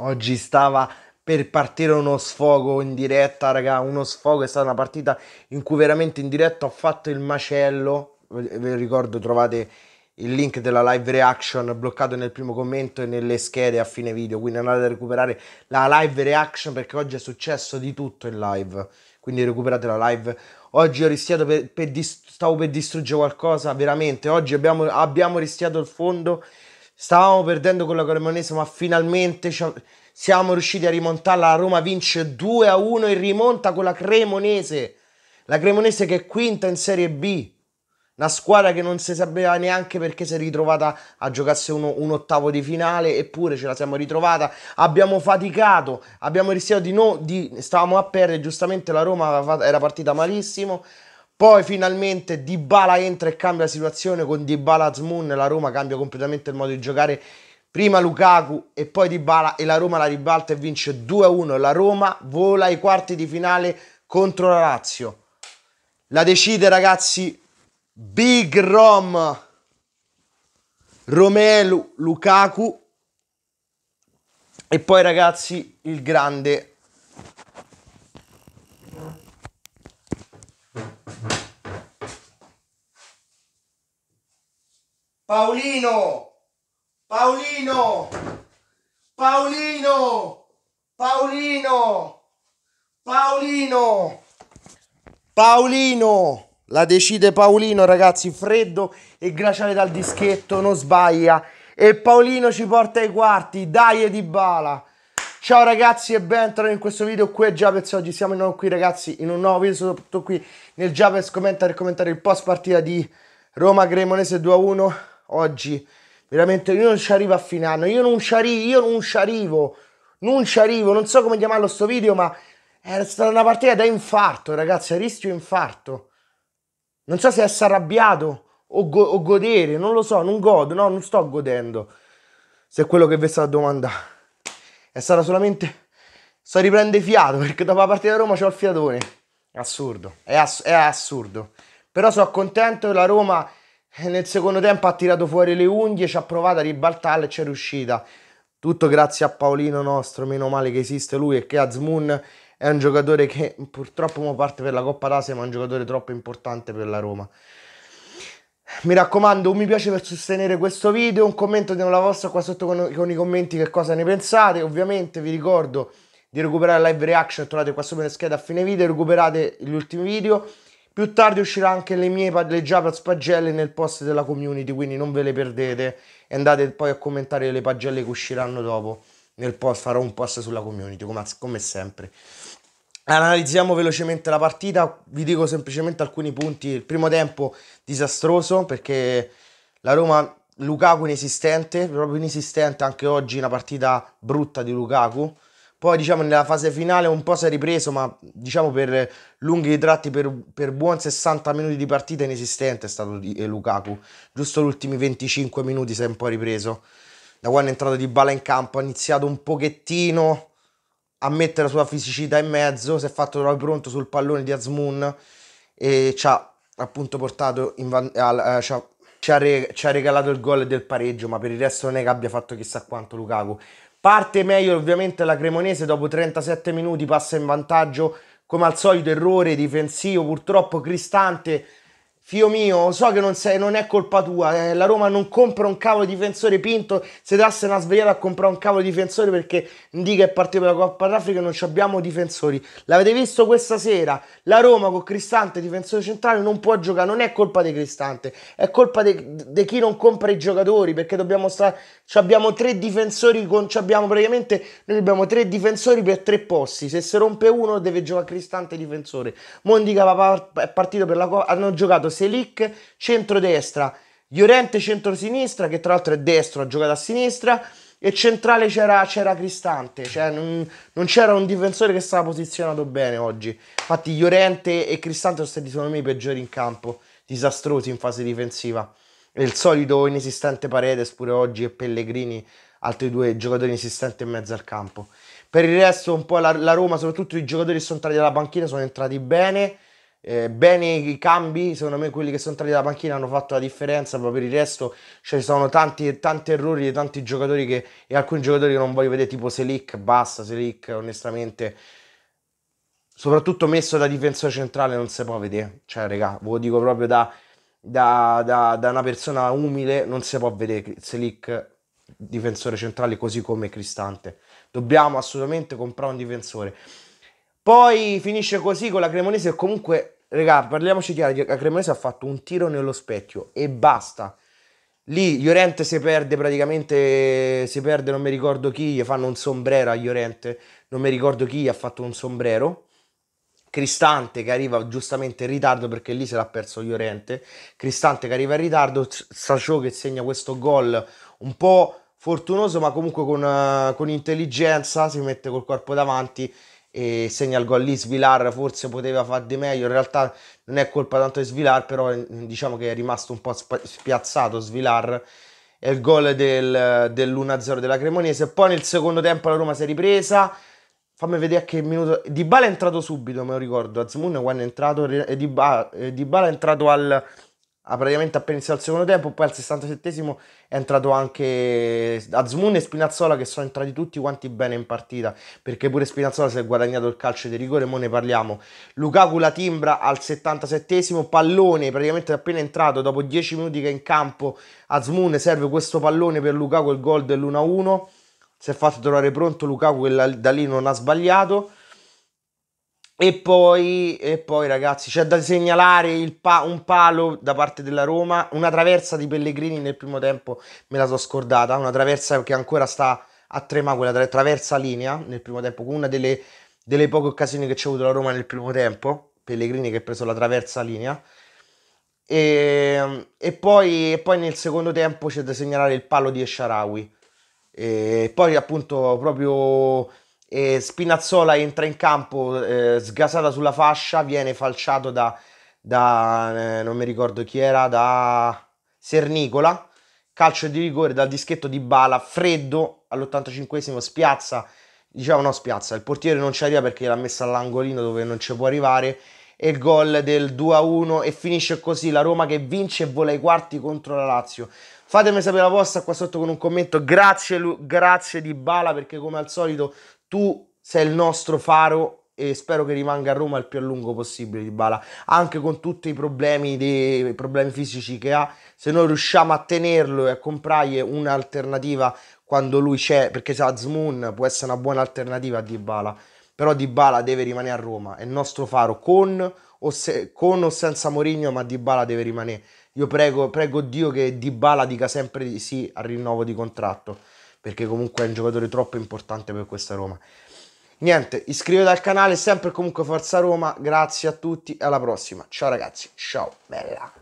Oggi stava per partire uno sfogo in diretta, raga, uno sfogo, è stata una partita in cui veramente in diretta ho fatto il macello, vi ricordo trovate il link della live reaction bloccato nel primo commento e nelle schede a fine video, quindi andate a recuperare la live reaction perché oggi è successo di tutto in live, quindi recuperate la live. Oggi ho rischiato per, per, stavo per distruggere qualcosa, veramente, oggi abbiamo, abbiamo rischiato il fondo Stavamo perdendo con la Cremonese, ma finalmente siamo riusciti a rimontarla. La Roma vince 2 a 1 e rimonta con la Cremonese. La Cremonese che è quinta in Serie B. Una squadra che non si sapeva neanche perché si è ritrovata a giocarsi uno, un ottavo di finale, eppure ce la siamo ritrovata. Abbiamo faticato, abbiamo rischiato di no, di, stavamo a perdere, giustamente la Roma era partita malissimo, poi finalmente Dybala entra e cambia la situazione con Dybala Zmoon, la Roma cambia completamente il modo di giocare. Prima Lukaku e poi Dybala e la Roma la ribalta e vince 2-1. La Roma vola ai quarti di finale contro la Lazio. La decide ragazzi Big Rom Romelu Lukaku e poi ragazzi il grande Paolino, Paolino, Paolino, Paolino, Paolino, Paolino. La decide Paolino, ragazzi, freddo e glaciale dal dischetto, non sbaglia. E Paolino ci porta ai quarti, dai di bala. Ciao ragazzi e bentornati in questo video qui è Giapez, oggi siamo di qui ragazzi in un nuovo video, soprattutto qui nel Giapez commenta e commentare il post partita di Roma Cremonese 2-1 oggi. Veramente io non ci arrivo a fine anno, io non ci arrivo, io non ci arrivo, non ci arrivo, non so come chiamarlo sto video, ma è stata una partita da infarto, ragazzi, a rischio infarto. Non so se essere arrabbiato o, go- o, godere, non lo so, non godo, no, non sto godendo. Se è quello che vi sta domandando. È stata solamente... Sto riprende fiato, perché dopo la partita da Roma c'ho il fiatone. Assurdo, è, ass- è assurdo. Però sono contento la Roma nel secondo tempo ha tirato fuori le unghie, ci ha provato a ribaltarle e ci è riuscita. Tutto grazie a Paolino nostro, meno male che esiste lui e che Azmoun è un giocatore che purtroppo parte per la Coppa d'Asia, ma è un giocatore troppo importante per la Roma. Mi raccomando, un mi piace per sostenere questo video, un commento di una vostra qua sotto con, con, i commenti che cosa ne pensate. Ovviamente vi ricordo di recuperare live reaction, trovate qua sopra le schede a fine video, recuperate gli ultimi video. Più tardi uscirà anche le mie padleggiate a spagelle nel post della community, quindi non ve le perdete e andate poi a commentare le pagelle che usciranno dopo. Nel post farò un post sulla community, come, come sempre. Analizziamo velocemente la partita, vi dico semplicemente alcuni punti. Il primo tempo disastroso perché la Roma Lukaku inesistente, proprio inesistente anche oggi una partita brutta di Lukaku poi diciamo nella fase finale un po' si è ripreso, ma diciamo per lunghi tratti, per, per buon 60 minuti di partita inesistente è stato eh, Lukaku. Giusto gli ultimi 25 minuti si è un po' ripreso. Da quando è entrato di bala in campo ha iniziato un pochettino a mettere la sua fisicità in mezzo, si è fatto troppo pronto sul pallone di Azmoun e ci ha appunto portato in van- al, eh, ci ha regalato il gol del pareggio, ma per il resto non è che abbia fatto chissà quanto Lukaku. Parte meglio ovviamente la Cremonese, dopo 37 minuti passa in vantaggio, come al solito errore difensivo, purtroppo Cristante Fio mio, so che non, sei, non è colpa tua, eh. la Roma non compra un cavolo difensore Pinto, se dasse una svegliata a comprare un cavolo difensore perché indica è partito per la Coppa d'Africa e non abbiamo difensori. L'avete visto questa sera? La Roma con Cristante, difensore centrale, non può giocare, non è colpa di Cristante, è colpa di chi non compra i giocatori perché dobbiamo stare... Abbiamo tre difensori, con, abbiamo praticamente, noi abbiamo tre difensori per tre posti, se si rompe uno deve giocare Cristante difensore. Mondica è partito per la Coppa, hanno giocato Selic, centrodestra, Llorente centrosinistra, che tra l'altro è destro, ha giocato a sinistra, e centrale c'era, c'era Cristante, cioè non, non, c'era un difensore che stava posizionato bene oggi. Infatti Llorente e Cristante sono stati secondo me i peggiori in campo, disastrosi in fase difensiva. E il solito inesistente Paredes pure oggi e Pellegrini, altri due giocatori inesistenti in mezzo al campo. Per il resto un po' la, la Roma, soprattutto i giocatori che sono entrati dalla banchina, sono entrati bene eh, bene i cambi, secondo me quelli che sono entrati dalla panchina hanno fatto la differenza, ma per il resto cioè, ci cioè, sono tanti, tanti errori di tanti giocatori che, e alcuni giocatori che non voglio vedere, tipo Selic, basta Selic, onestamente, soprattutto messo da difensore centrale non si può vedere, cioè raga, ve lo dico proprio da, da, da, da una persona umile, non si può vedere Selic difensore centrale così come Cristante, dobbiamo assolutamente comprare un difensore. Poi finisce così con la Cremonese e comunque Raga, parliamoci chiaro, la Cremonese ha fatto un tiro nello specchio e basta. Lì Llorente si perde praticamente, si perde non mi ricordo chi, gli fanno un sombrero a Llorente, non mi ricordo chi gli ha fatto un sombrero. Cristante che arriva giustamente in ritardo perché lì se l'ha perso Llorente. Cristante che arriva in ritardo, Sascio che segna questo gol un po' fortunoso ma comunque con, eh, con intelligenza, si mette col corpo davanti e segna il gol lì Svilar forse poteva far di meglio in realtà non è colpa tanto di Svilar però eh, diciamo che è rimasto un po' spiazzato Svilar è il gol del, dell'1-0 della Cremonese poi nel secondo tempo la Roma si è ripresa fammi vedere a che minuto Di Bala è entrato subito me lo ricordo Azmoun quando è entrato Di Bala, eh, Di Bala è entrato al ha praticamente appena iniziato il secondo tempo, poi al 67 è entrato anche Azmun e Spinazzola che sono entrati tutti quanti bene in partita, perché pure Spinazzola si è guadagnato il calcio di rigore, mo ne parliamo. Lukaku la timbra al 77 pallone praticamente appena entrato, dopo 10 minuti che è in campo Azmun serve questo pallone per Lukaku il gol dell'1-1, si è fatto trovare pronto Lukaku che da lì non ha sbagliato. E poi, e poi, ragazzi, c'è da segnalare pa- un palo da parte della Roma, una traversa di Pellegrini nel primo tempo, me la sono scordata, una traversa che ancora sta a trema, quella tra- traversa linea nel primo tempo, una delle, delle poche occasioni che c'è avuto la Roma nel primo tempo, Pellegrini che ha preso la traversa linea. E, ehm, e, poi, e poi nel secondo tempo c'è da segnalare il palo di Esharawi. E poi appunto proprio e Spinazzola entra in campo eh, sgasata sulla fascia, viene falciato da, da eh, non mi ricordo chi era, da Sernicola, calcio di rigore dal dischetto di Bala, freddo all'85 spiazza, diciamo no spiazza, il portiere non ci arriva perché l'ha messa all'angolino dove non ci può arrivare e il gol del 2-1 e finisce così la Roma che vince e vola ai quarti contro la Lazio. Fatemi sapere la vostra qua sotto con un commento. Grazie, grazie di Bala perché come al solito tu sei il nostro faro e spero che rimanga a Roma il più a lungo possibile di Bala, anche con tutti i problemi, dei, problemi fisici che ha, se noi riusciamo a tenerlo e a comprargli un'alternativa quando lui c'è, perché Sazmoon può essere una buona alternativa a Dybala, però Dybala deve rimanere a Roma, è il nostro faro con o, se, con o senza Mourinho, ma Dybala deve rimanere. Io prego, prego Dio che Dybala dica sempre di sì al rinnovo di contratto perché comunque è un giocatore troppo importante per questa Roma. Niente, iscrivetevi al canale, sempre comunque Forza Roma, grazie a tutti alla prossima. Ciao ragazzi, ciao, bella.